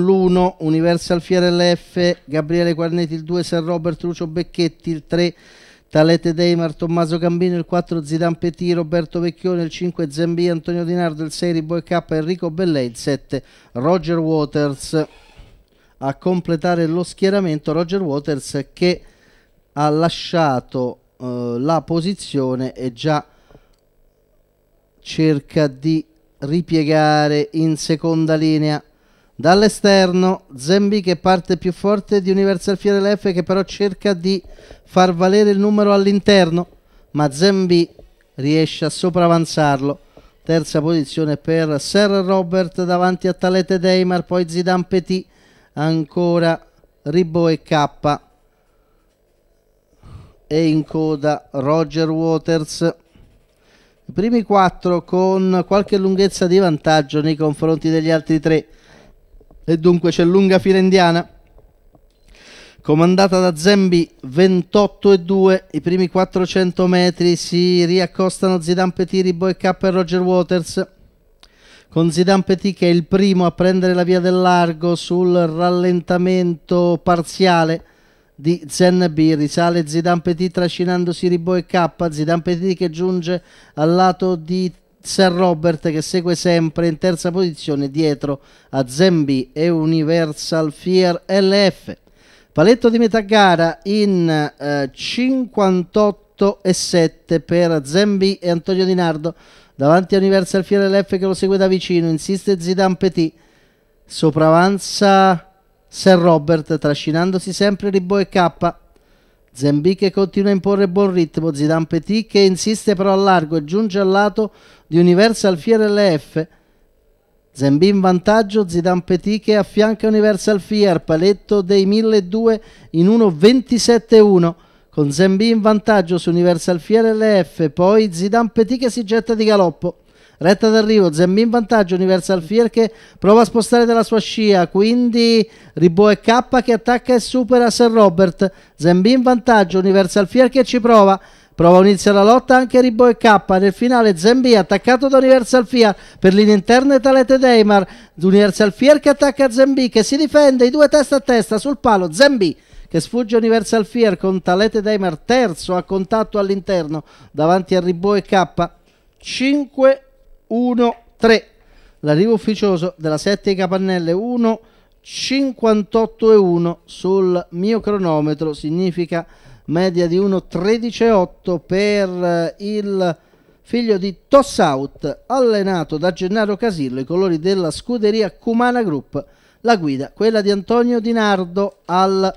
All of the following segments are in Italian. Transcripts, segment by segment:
l'1, Universal Fiorella LF, Gabriele Quarnetti il 2, San Robert Lucio Becchetti il 3, Talete Deimar, Tommaso Gambino il 4, Zidan Petit, Roberto Vecchione il 5, Zambi, Antonio Di Nardo il 6, Riboe K, Enrico Bellè il 7, Roger Waters a completare lo schieramento, Roger Waters che ha lasciato eh, la posizione e già cerca di ripiegare in seconda linea Dall'esterno, Zembi che parte più forte di Universal Fiore LF che però cerca di far valere il numero all'interno, ma Zembi riesce a sopravanzarlo. Terza posizione per Ser Robert davanti a Talete Deimar, poi Zidane Petit, ancora Ribo e K. E in coda Roger Waters. I primi quattro con qualche lunghezza di vantaggio nei confronti degli altri tre e dunque c'è lunga fila indiana. Comandata da Zembi 28 e 2, i primi 400 metri si riaccostano Zidane Petit, Riboe K e Roger Waters con Zidane Petit che è il primo a prendere la via del largo sul rallentamento parziale di Zen risale Zidane Petit trascinandosi Ribo e K, Zidane Petit che giunge al lato di Sir Robert che segue sempre in terza posizione dietro a Zambi e Universal Fear LF. Paletto di metà gara in eh, 58,7 per Zambi e Antonio Di Nardo davanti a Universal Fear LF che lo segue da vicino, insiste Zidane Petit, sopravanza Sir Robert trascinandosi sempre Ribò e K Zembi che continua a imporre buon ritmo, Zidane Petit che insiste però al largo e giunge al lato di Universal Fier LF. Zembi in vantaggio, Zidane Petit che affianca Universal Fier, paletto dei 1200 in 1.27.1 con Zembi in vantaggio su Universal Fier LF, poi Zidane Petit che si getta di galoppo. Retta d'arrivo, Zemmin vantaggio, Universal Fear che prova a spostare dalla sua scia, quindi Ribo e K che attacca e supera Sir Robert. Zemmin vantaggio, Universal Fear che ci prova. Prova a iniziare la lotta anche Ribo e K. Nel finale Zembi attaccato da Universal Fear per linea interna e Talete Deimar. Universal Fear che attacca Zembi che si difende, i due testa a testa sul palo. Zembi che sfugge Universal Fear con Talete Deimar terzo a contatto all'interno davanti a Ribot e K 5 1, 3. L'arrivo ufficioso della 7 capannelle 1, 58 e 1 sul mio cronometro significa media di 1,13,8 per eh, il figlio di Tossout, allenato da Gennaro Casillo, i colori della scuderia Cumana Group, la guida, quella di Antonio Di Nardo al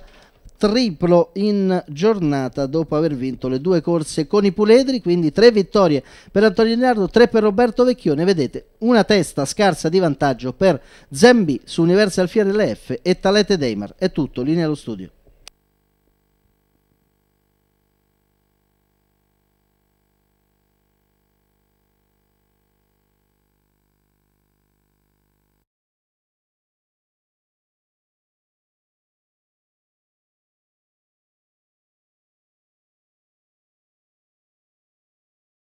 triplo in giornata dopo aver vinto le due corse con i puledri, quindi tre vittorie per Antonio Leonardo, tre per Roberto Vecchione, vedete una testa scarsa di vantaggio per Zembi su Universal Fiorella LF e Talete Deimar. È tutto, linea allo studio.